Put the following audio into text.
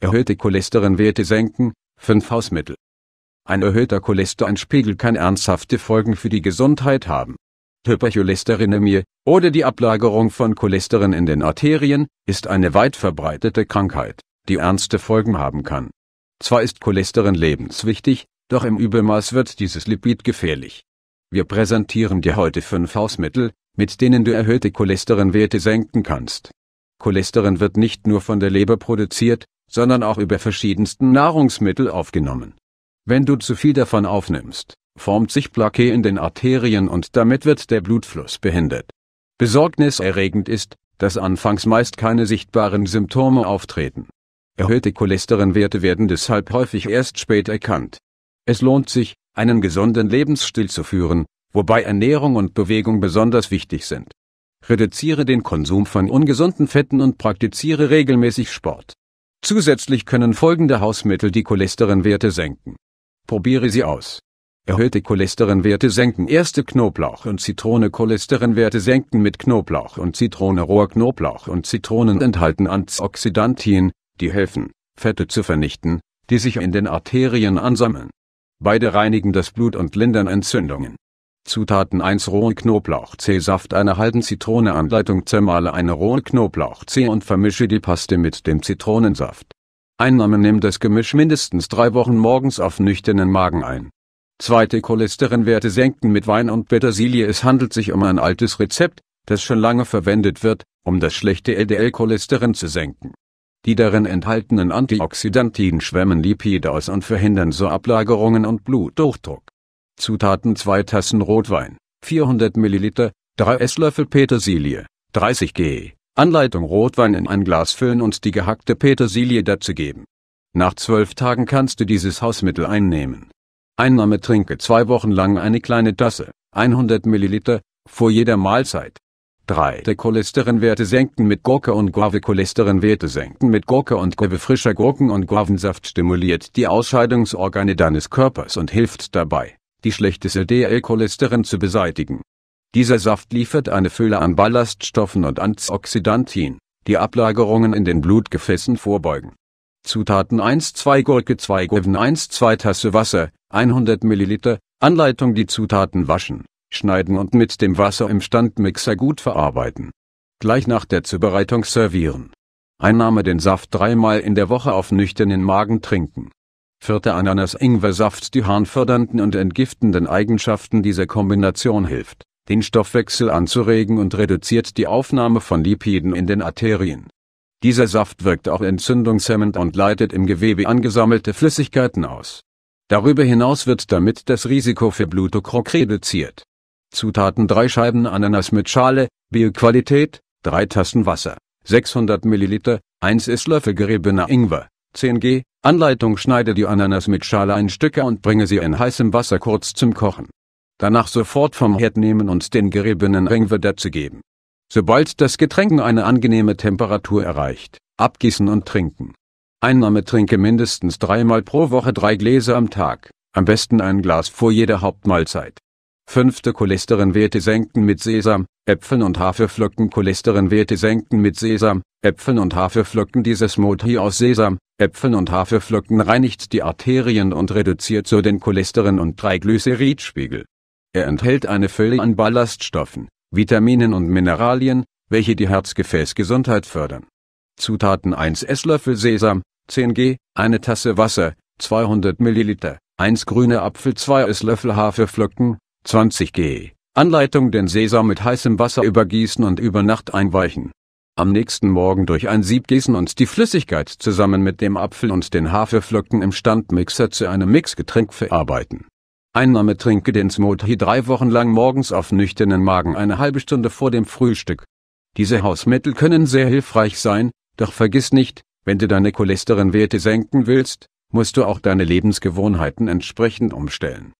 erhöhte Cholesterinwerte senken. 5 Hausmittel. Ein erhöhter Cholesterinspiegel kann ernsthafte Folgen für die Gesundheit haben. Hypercholesterinämie oder die Ablagerung von Cholesterin in den Arterien ist eine weit verbreitete Krankheit, die ernste Folgen haben kann. Zwar ist Cholesterin lebenswichtig, doch im Übermaß wird dieses Lipid gefährlich. Wir präsentieren dir heute 5 Hausmittel, mit denen du erhöhte Cholesterinwerte senken kannst. Cholesterin wird nicht nur von der Leber produziert, sondern auch über verschiedensten Nahrungsmittel aufgenommen. Wenn du zu viel davon aufnimmst, formt sich Plaque in den Arterien und damit wird der Blutfluss behindert. Besorgniserregend ist, dass anfangs meist keine sichtbaren Symptome auftreten. Erhöhte Cholesterinwerte werden deshalb häufig erst spät erkannt. Es lohnt sich, einen gesunden Lebensstil zu führen, wobei Ernährung und Bewegung besonders wichtig sind. Reduziere den Konsum von ungesunden Fetten und praktiziere regelmäßig Sport. Zusätzlich können folgende Hausmittel die Cholesterinwerte senken. Probiere sie aus. Erhöhte Cholesterinwerte senken erste Knoblauch und Zitrone Cholesterinwerte senken mit Knoblauch und Zitrone Rohr Knoblauch und Zitronen enthalten Antioxidantien, die helfen, Fette zu vernichten, die sich in den Arterien ansammeln. Beide reinigen das Blut und lindern Entzündungen. Zutaten 1 rohe Knoblauchzehesaft einer halben Zitrone Anleitung zermahle eine rohe Knoblauchzehe und vermische die Paste mit dem Zitronensaft. Einnahme nimm das Gemisch mindestens drei Wochen morgens auf nüchternen Magen ein. Zweite Cholesterinwerte senken mit Wein und Petersilie Es handelt sich um ein altes Rezept, das schon lange verwendet wird, um das schlechte LDL-Cholesterin zu senken. Die darin enthaltenen Antioxidantien schwemmen Lipide aus und verhindern so Ablagerungen und Blutdurchdruck. Zutaten 2 Tassen Rotwein, 400 Milliliter, 3 Esslöffel Petersilie, 30 g. Anleitung Rotwein in ein Glas füllen und die gehackte Petersilie dazugeben. Nach zwölf Tagen kannst du dieses Hausmittel einnehmen. Einnahme trinke zwei Wochen lang eine kleine Tasse, 100 Milliliter, vor jeder Mahlzeit. 3. Der Cholesterinwerte senken mit Gurke und Guave Cholesterinwerte senken mit Gurke und Guave frischer Gurken und Guavensaft stimuliert die Ausscheidungsorgane deines Körpers und hilft dabei, die schlechteste LDL-Cholesterin zu beseitigen. Dieser Saft liefert eine Fülle an Ballaststoffen und Antioxidantien, die Ablagerungen in den Blutgefäßen vorbeugen. Zutaten 1 2 Gurke 2 Gurken 1 2 Tasse Wasser, 100 ml, Anleitung die Zutaten waschen, schneiden und mit dem Wasser im Standmixer gut verarbeiten. Gleich nach der Zubereitung servieren. Einnahme den Saft dreimal in der Woche auf nüchternen Magen trinken. Vierte Ananas-Ingwersaft ingwer Die harnfördernden und entgiftenden Eigenschaften dieser Kombination hilft, den Stoffwechsel anzuregen und reduziert die Aufnahme von Lipiden in den Arterien. Dieser Saft wirkt auch entzündungshemmend und leitet im Gewebe angesammelte Flüssigkeiten aus. Darüber hinaus wird damit das Risiko für Blutokrok reduziert. Zutaten 3 Scheiben Ananas mit Schale, Bioqualität, 3 Tassen Wasser, 600 ml, 1 Esslöffel geriebener Ingwer, 10g, Anleitung Schneide die Ananas mit Schale in Stücke und bringe sie in heißem Wasser kurz zum Kochen. Danach sofort vom Herd nehmen und den geriebenen Ring dazu geben. Sobald das Getränk eine angenehme Temperatur erreicht, abgießen und trinken. Einnahme trinke mindestens dreimal pro Woche drei Gläser am Tag, am besten ein Glas vor jeder Hauptmahlzeit. Fünfte Cholesterinwerte senken mit Sesam, Äpfeln und Haferflocken Cholesterinwerte senken mit Sesam, Äpfeln und Haferflocken dieses Moti aus Sesam, Äpfeln und Haferflocken reinigt die Arterien und reduziert so den Cholesterin- und Triglyceridspiegel. Er enthält eine Fülle an Ballaststoffen, Vitaminen und Mineralien, welche die Herzgefäßgesundheit fördern. Zutaten 1 Esslöffel Sesam, 10 g, eine Tasse Wasser, 200 ml, 1 grüne Apfel 2 Esslöffel Haferflocken, 20 g. Anleitung den Sesam mit heißem Wasser übergießen und über Nacht einweichen am nächsten Morgen durch ein Sieb gießen und die Flüssigkeit zusammen mit dem Apfel und den Haferflocken im Standmixer zu einem Mixgetränk verarbeiten. Einnahme trinke den Smoothie drei Wochen lang morgens auf nüchternen Magen eine halbe Stunde vor dem Frühstück. Diese Hausmittel können sehr hilfreich sein, doch vergiss nicht, wenn du deine Cholesterinwerte senken willst, musst du auch deine Lebensgewohnheiten entsprechend umstellen.